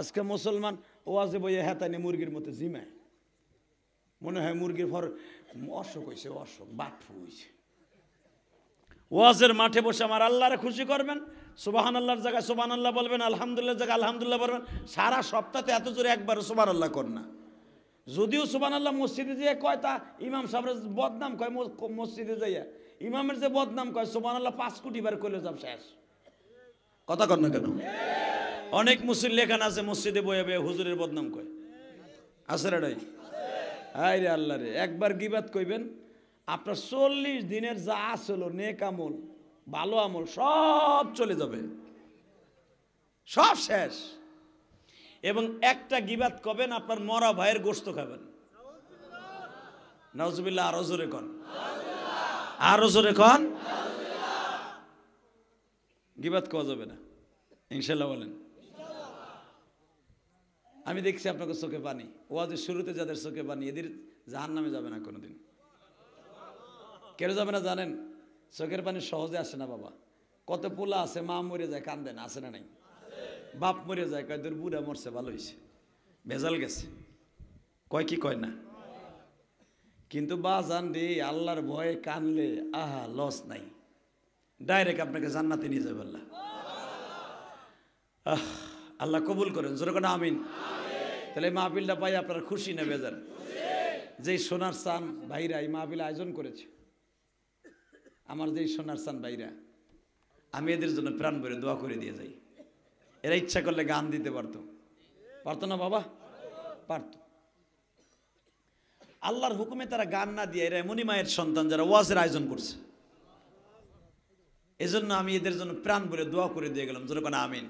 আজকে মুসলমান ওয়াজে বইয়ে হেতানি মুরগির মতো জিমায় মনে হয় মুরগির ফর অসুখ হয়েছে অসুখ বাটফু হয়েছে ওয়াজের মাঠে বসে আমার রে খুশি করবেন সুবাহান আল্লাহর জায়গায় সুবাহান আল্লাহ বলবেন আলহামদুলিল্লাহ জায়গায় আলহামদুলিল্লাহ বলবেন সারা সপ্তাহে এত জোরে একবার সুবাহ আল্লাহ কর না যদিও সুবাহ আল্লাহ মসজিদে যেয়ে কয় তা ইমাম সাহেবের বদনাম কয় মসজিদে যাইয়া ইমামের যে বদনাম কয় সুবাহ আল্লাহ পাঁচ কোটি বার করলে যাব শেষ কথা কর না কেন অনেক মুসলিম লেখান আছে মসজিদে বয়ে বয়ে হুজুরের বদনাম কয় আছে রেডাই হাই রে আল্লাহ রে একবার গিবাদ কইবেন আপনার চল্লিশ দিনের যা আসল নেক আমল ভালো আমল সব চলে যাবে সব শেষ এবং একটা গিবাদ কবেন আপনার মরা ভাইয়ের গোস্ত খাবেন নজবিল্লা আরো জোরে কন আরো জোরে কন গিবাদ কওয়া যাবে না ইনশাল্লাহ বলেন আমি দেখছি আপনাকে চোখে পানি ওয়াজের শুরুতে যাদের চোখে পানি এদের জাহান নামে যাবে না কোনোদিন কেন যাবে না জানেন চোখের পানি সহজে আসে না বাবা কত পোলা আছে মা মরে যায় কান্দে না আসে না নাই বাপ মরে যায় কয় তোর বুড়া মরছে ভালো হয়েছে ভেজাল গেছে কয় কি কয় না কিন্তু বা জান দি আল্লাহর ভয়ে কানলে আহা লস নাই ডাইরেক্ট আপনাকে জান্নাতে নিয়ে যাবে আল্লাহ আহ আল্লাহ কবুল করেন যেরকম আমিন তাহলে মাহফিলটা পাই আপনার খুশি না বেজার যেই সোনার সান ভাইরা এই মাহফিল আয়োজন করেছে আমার যেই সোনার সান ভাইরা আমি এদের জন্য প্রাণ ভরে দোয়া করে দিয়ে যাই এরা ইচ্ছা করলে গান দিতে পারতো পারতো না বাবা পারত আল্লাহর হুকুমে তারা গান না দিয়ে এরা এমনই মায়ের সন্তান যারা ওয়াজের আয়োজন করছে এজন্য আমি এদের জন্য প্রাণ ভরে দোয়া করে দিয়ে গেলাম যেরকম আমিন